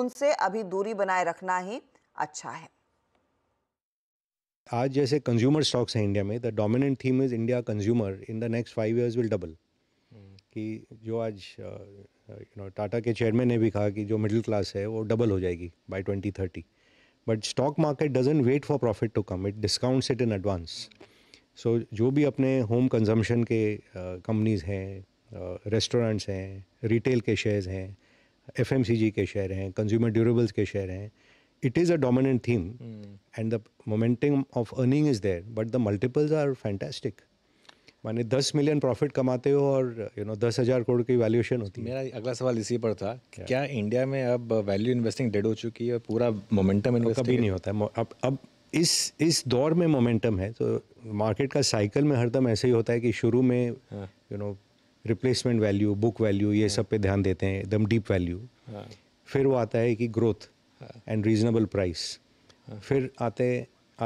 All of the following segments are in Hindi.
उनसे अभी दूरी बनाए रखना ही अच्छा है आज जैसे कंज्यूमर स्टॉक्स हैं इंडिया में the dominant theme is India consumer in the next five years will double कि जो आज यू नो टाटा के चेयरमैन ने भी कहा कि जो मिडिल क्लास है वो डबल हो जाएगी by 2030 but stock market doesn't wait for profit to come it discounts it in advance so जो भी अपने होम कंजम्पशन के कंपनीज़ uh, हैं रेस्टोरेंट्स uh, हैं रिटेल के शेयर्स हैं एफ के शेयर हैं कंज्यूमर ड्यूरेबल्स के शेयर हैं it is a dominant theme and the momentum of earning is there but the multiples are fantastic माने दस मिलियन प्रॉफिट कमाते हो और यू नो दस हज़ार करोड़ की वैल्यूएशन होती है मेरा अगला सवाल इसी पर था क्या, क्या इंडिया में अब वैल्यू इन्वेस्टिंग डेड हो चुकी है पूरा मोमेंटम इन्वेस्ट कभी नहीं होता है अब अब इस इस दौर में मोमेंटम है तो मार्केट का साइकिल में हरदम ऐसे ही होता है कि शुरू में यू हाँ। No replacement value book value ये सब पे ध्यान देते हैं एकदम डीप वैल्यू हाँ। फिर वो आता है कि ग्रोथ एंड रीजनेबल प्राइस फिर आते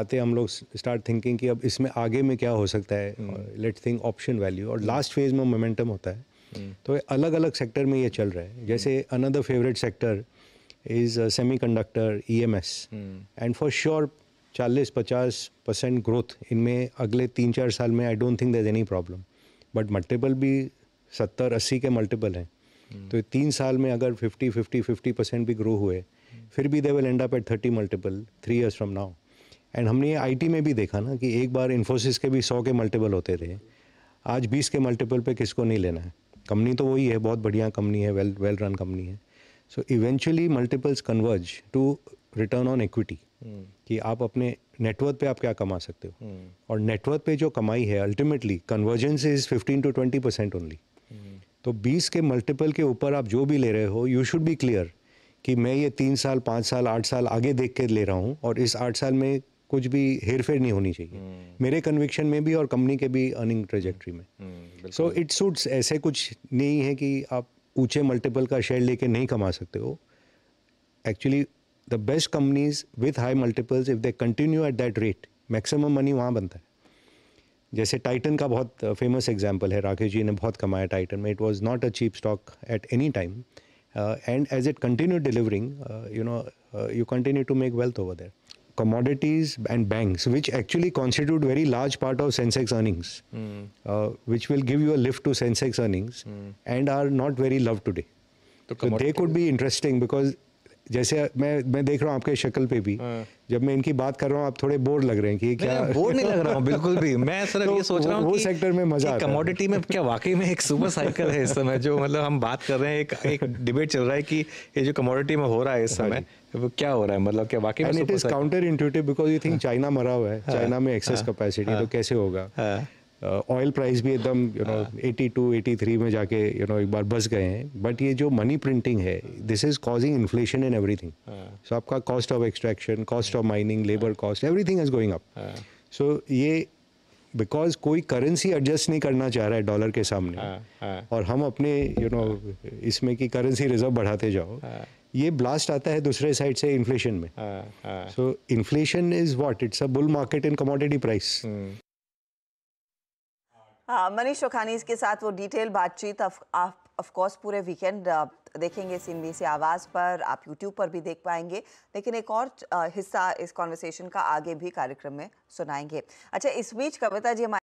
आते हम लोग स्टार्ट थिंकिंग कि अब इसमें आगे में क्या हो सकता है लेट थिंक ऑप्शन वैल्यू और लास्ट हम्म। फेज में मोमेंटम होता है हम्म। तो अलग अलग सेक्टर में ये चल रहा है जैसे another favourite sector is semiconductor E M S and for sure चालीस पचास परसेंट ग्रोथ इनमें अगले तीन चार साल में I don't think there's any problem but multiple भी सत्तर अस्सी के मल्टीपल हैं हम्म। तो तीन साल में अगर फिफ्टी फिफ्टी फिफ्टी परसेंट भी ग्रो हुए फिर भी they will end up at thirty multiple three years from now and हमने ये आईटी में भी देखा ना कि एक बार इन्फोसिस के भी सौ के मल्टीपल होते थे आज बीस के मल्टीपल पे किसको नहीं लेना है कंपनी तो वही है बहुत बढ़िया कंपनी है वेल वेल रन कंपनी है so eventually multiples converge to return on equity कि आप अपने नेटवर्थ पे आप क्या कमा सकते हो hmm. और नेटवर्थ पे जो कमाई है ultimately convergence is 15 to 20 percent only तो 20 के मल्टीपल के ऊपर आप जो भी ले रहे हो यू शुड बी क्लियर कि मैं ये तीन साल पाँच साल आठ साल आगे देख के ले रहा हूँ और इस आठ साल में कुछ भी हेर फेर नहीं होनी चाहिए hmm. मेरे कन्विक्शन में भी और कंपनी के भी अर्निंग ट्रेजेक्ट्री में सो इट सूट्स ऐसे कुछ नहीं है कि आप ऊंचे मल्टीपल का शेयर लेके नहीं कमा सकते हो actually the best companies with high multiples if they continue at that rate maximum money वहाँ बनता है जैसे टाइटन का बहुत फेमस एग्जाम्पल है राकेश जी ने बहुत कमाया टाइटन में it was not a cheap stock at any time and as it continue delivering you know you continue to make wealth over there commodities and banks which actually constitute very large part of Sensex earnings which will give you a lift to Sensex earnings and are not very love today they could be interesting because जैसे मैं मैं देख रहा हूँ आपके शक्ल पे भी हाँ। जब मैं इनकी बात कर रहा हूँ आप थोड़े बोर लग रहे हैं कि क्या बोर नहीं लग रहा हूँ बिल्कुल भी मैं सर तो ये सोच रहा हूँ वो सेक्टर में मजा कमोडिटी में क्या वाकई में एक सुपर साइकिल है इस समय जो मतलब हम बात कर रहे हैं एक एक डिबेट चल रहा है कि ये जो कमोडिटी में हो रहा है इस हाँ समय वो क्या हो रहा है मतलब क्या वाकई में it is counter intuitive because you think China मरा हुआ है चाइना हाँ। में एक्सेस कैपेसिटी तो कैसे होगा ऑयल uh, प्राइस भी एकदम यू नो 82 83 में जाके यू you नो know, एक बार बस गए हैं बट ये जो मनी प्रिंटिंग है this is causing inflation in everything so आपका cost of extraction cost of mining labour cost everything is going up so ये बिकॉज कोई करेंसी एडजस्ट नहीं करना चाह रहा है डॉलर के सामने आ, हाँ, आ, हाँ। और हम अपने यू you नो know, इसमें की करेंसी रिजर्व बढ़ाते जाओ आ, हाँ। ये ब्लास्ट आता है दूसरे साइड से इन्फ्लेशन में so inflation is what it's a bull market in commodity price हाँ, मनीष चौखानी के साथ वो डिटेल बातचीत ऑफकोर्स पूरे वीकेंड देखेंगे सिंधी से आवाज़ पर आप यूट्यूब पर भी देख पाएंगे लेकिन एक और हिस्सा इस कॉन्वर्सेशन का आगे भी कार्यक्रम में सुनाएंगे अच्छा इस बीच कविता जी हमारे